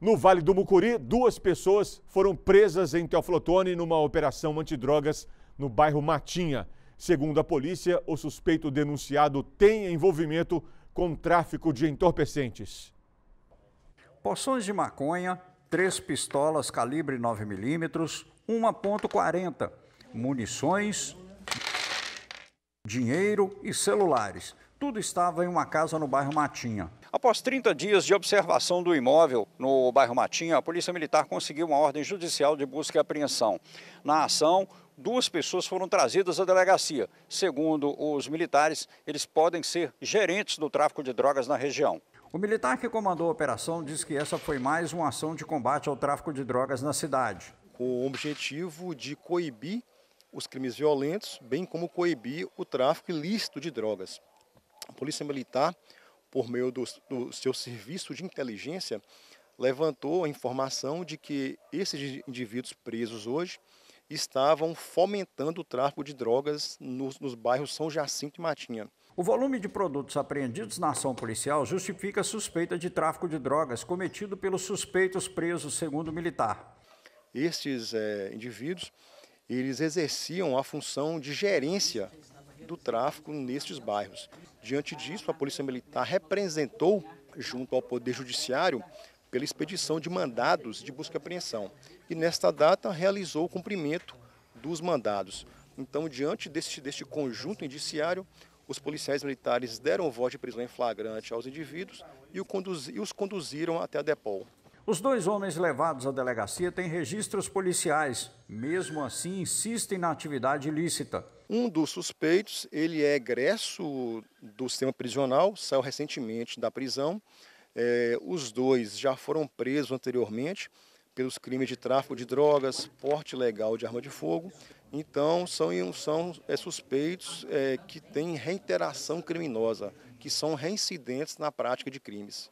No Vale do Mucuri, duas pessoas foram presas em Teoflotone numa operação antidrogas no bairro Matinha. Segundo a polícia, o suspeito denunciado tem envolvimento com tráfico de entorpecentes. Porções de maconha, três pistolas calibre 9mm, 1.40, munições, dinheiro e celulares. Tudo estava em uma casa no bairro Matinha. Após 30 dias de observação do imóvel no bairro Matinha, a Polícia Militar conseguiu uma ordem judicial de busca e apreensão. Na ação, duas pessoas foram trazidas à delegacia. Segundo os militares, eles podem ser gerentes do tráfico de drogas na região. O militar que comandou a operação diz que essa foi mais uma ação de combate ao tráfico de drogas na cidade. Com o objetivo de coibir os crimes violentos, bem como coibir o tráfico ilícito de drogas. Polícia Militar, por meio do, do seu serviço de inteligência, levantou a informação de que esses indivíduos presos hoje estavam fomentando o tráfico de drogas nos, nos bairros São Jacinto e Matinha. O volume de produtos apreendidos na ação policial justifica a suspeita de tráfico de drogas cometido pelos suspeitos presos, segundo o militar. Estes é, indivíduos, eles exerciam a função de gerência do tráfico nestes bairros. Diante disso, a Polícia Militar representou, junto ao Poder Judiciário, pela expedição de mandados de busca e apreensão. E nesta data realizou o cumprimento dos mandados. Então, diante deste, deste conjunto indiciário, os policiais militares deram voz de prisão em flagrante aos indivíduos e, e os conduziram até a Depol. Os dois homens levados à delegacia têm registros policiais, mesmo assim insistem na atividade ilícita. Um dos suspeitos, ele é egresso do sistema prisional, saiu recentemente da prisão. É, os dois já foram presos anteriormente pelos crimes de tráfico de drogas, porte legal de arma de fogo. Então, são, são é, suspeitos é, que têm reiteração criminosa, que são reincidentes na prática de crimes.